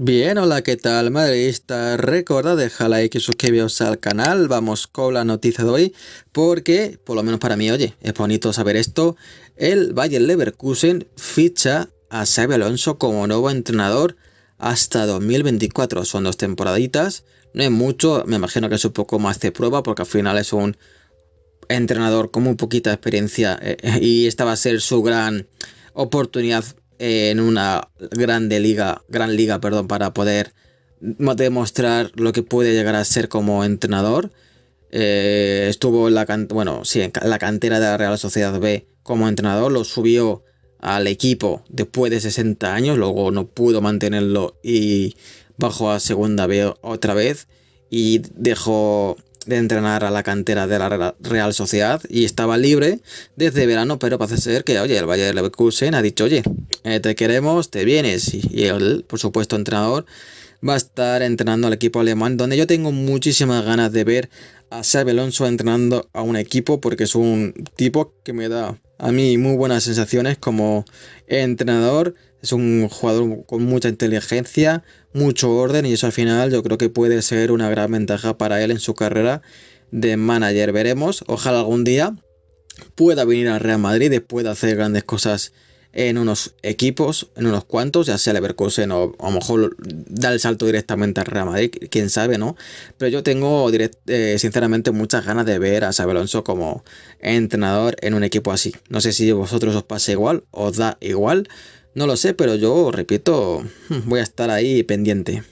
Bien, hola, ¿qué tal, madridista? Recuerda dejar like y suscribiros al canal. Vamos con la noticia de hoy, porque, por lo menos para mí, oye, es bonito saber esto. El Bayer Leverkusen ficha a Xabi Alonso como nuevo entrenador hasta 2024. Son dos temporaditas, no es mucho, me imagino que es un poco más de prueba, porque al final es un entrenador con muy poquita experiencia eh, eh, y esta va a ser su gran oportunidad en una liga, gran liga, perdón, para poder demostrar lo que puede llegar a ser como entrenador. Eh, estuvo en la, bueno, sí, en la cantera de la Real Sociedad B como entrenador, lo subió al equipo después de 60 años, luego no pudo mantenerlo y bajó a segunda B otra vez y dejó de entrenar a la cantera de la Real Sociedad y estaba libre desde verano, pero parece ser que, oye, el Bayer Leverkusen ha dicho, oye, eh, te queremos, te vienes. Y, y él, por supuesto, entrenador, va a estar entrenando al equipo alemán, donde yo tengo muchísimas ganas de ver a Xabi Alonso entrenando a un equipo, porque es un tipo que me da a mí muy buenas sensaciones como entrenador. Es un jugador con mucha inteligencia, mucho orden y eso al final yo creo que puede ser una gran ventaja para él en su carrera de manager. Veremos, ojalá algún día pueda venir al Real Madrid y pueda hacer grandes cosas en unos equipos, en unos cuantos, ya sea Leverkusen o a lo mejor da el salto directamente al Real Madrid, quién sabe, ¿no? Pero yo tengo eh, sinceramente muchas ganas de ver a Sabelonso como entrenador en un equipo así. No sé si vosotros os pasa igual, os da igual, no lo sé, pero yo, repito, voy a estar ahí pendiente.